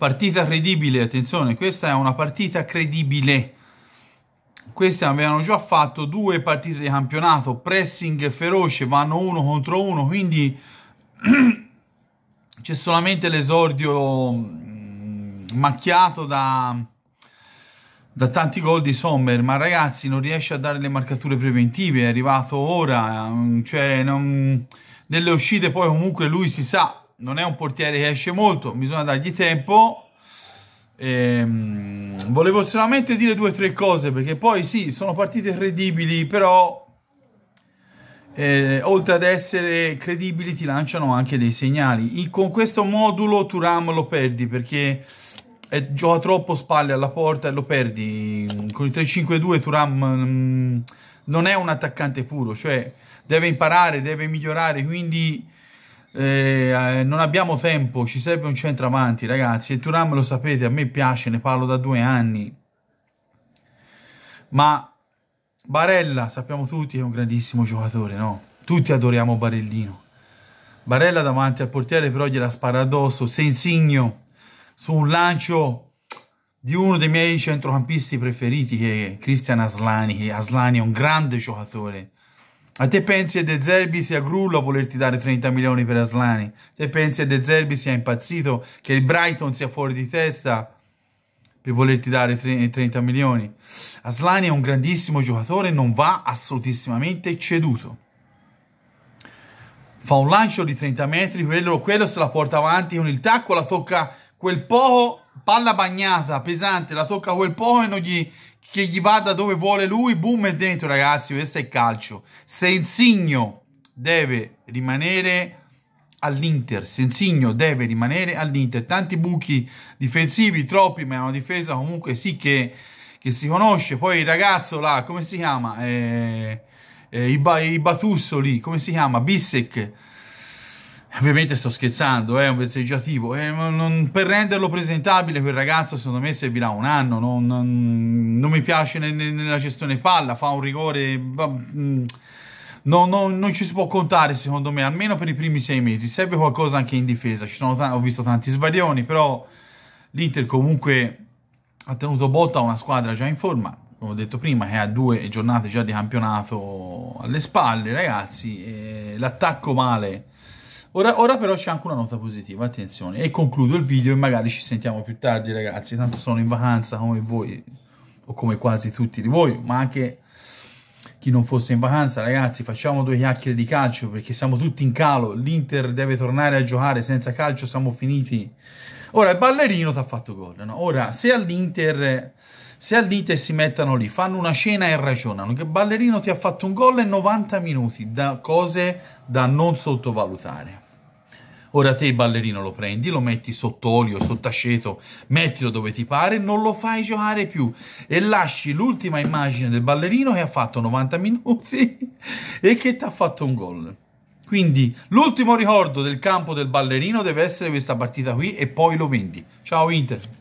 Partita credibile, attenzione, questa è una partita credibile. Queste avevano già fatto due partite di campionato, pressing feroce, vanno uno contro uno, quindi c'è solamente l'esordio mm, macchiato da, da tanti gol di Sommer, ma ragazzi non riesce a dare le marcature preventive, è arrivato ora, mm, cioè non, nelle uscite poi comunque lui si sa, non è un portiere che esce molto, bisogna dargli tempo. Ehm, volevo solamente dire due o tre cose perché poi sì, sono partite credibili, però eh, oltre ad essere credibili ti lanciano anche dei segnali. In, con questo modulo Turam lo perdi perché è, gioca troppo spalle alla porta e lo perdi. Con il 3-5-2 Turam mh, non è un attaccante puro, cioè deve imparare, deve migliorare, quindi eh, eh, non abbiamo tempo, ci serve un centravanti, ragazzi. E Turam lo sapete, a me piace, ne parlo da due anni. Ma Barella, sappiamo tutti, è un grandissimo giocatore, no? Tutti adoriamo Barellino. Barella davanti al portiere però gliela spara addosso, se Sensegno su un lancio di uno dei miei centrocampisti preferiti che è Cristian Aslani, che Aslani è un grande giocatore, a te pensi che De Zerbi sia grullo a volerti dare 30 milioni per Aslani? Te pensi che De Zerbi sia impazzito, che il Brighton sia fuori di testa per volerti dare 30 milioni? Aslani è un grandissimo giocatore, non va assolutissimamente ceduto. Fa un lancio di 30 metri, quello, quello se la porta avanti con il tacco, la tocca quel poco, palla bagnata, pesante, la tocca quel poco e non gli che gli vada dove vuole lui, boom, è dentro ragazzi, questo è il calcio. Se Insigno deve rimanere all'Inter, se Insigno deve rimanere all'Inter, tanti buchi difensivi, troppi, ma è una difesa comunque sì che, che si conosce. Poi il ragazzo là, come si chiama? Eh, eh, i, I Batusso lì, come si chiama? Bissek Ovviamente sto scherzando, eh, è eh, un vezzeggiativo. Eh, non, per renderlo presentabile quel ragazzo, secondo me, servirà un anno. Non, non, non mi piace ne, ne, nella gestione palla, fa un rigore... Mh, mm, no, no, non ci si può contare, secondo me, almeno per i primi sei mesi. Serve qualcosa anche in difesa. ho visto tanti svarioni, però l'Inter comunque ha tenuto botta a una squadra già in forma, come ho detto prima, che ha due giornate già di campionato alle spalle, ragazzi. l'attacco male Ora, ora però c'è anche una nota positiva, attenzione. E concludo il video e magari ci sentiamo più tardi ragazzi. Tanto sono in vacanza come voi, o come quasi tutti di voi, ma anche chi non fosse in vacanza, ragazzi, facciamo due chiacchiere di calcio perché siamo tutti in calo. L'Inter deve tornare a giocare senza calcio, siamo finiti. Ora il ballerino ti ha fatto gol. No? Ora, se all'Inter si allite e si mettono lì, fanno una scena e ragionano, che ballerino ti ha fatto un gol in 90 minuti, da cose da non sottovalutare. Ora te il ballerino lo prendi, lo metti sott'olio, sott'aceto, mettilo dove ti pare, non lo fai giocare più e lasci l'ultima immagine del ballerino che ha fatto 90 minuti e che ti ha fatto un gol. Quindi l'ultimo ricordo del campo del ballerino deve essere questa partita qui e poi lo vendi. Ciao Inter!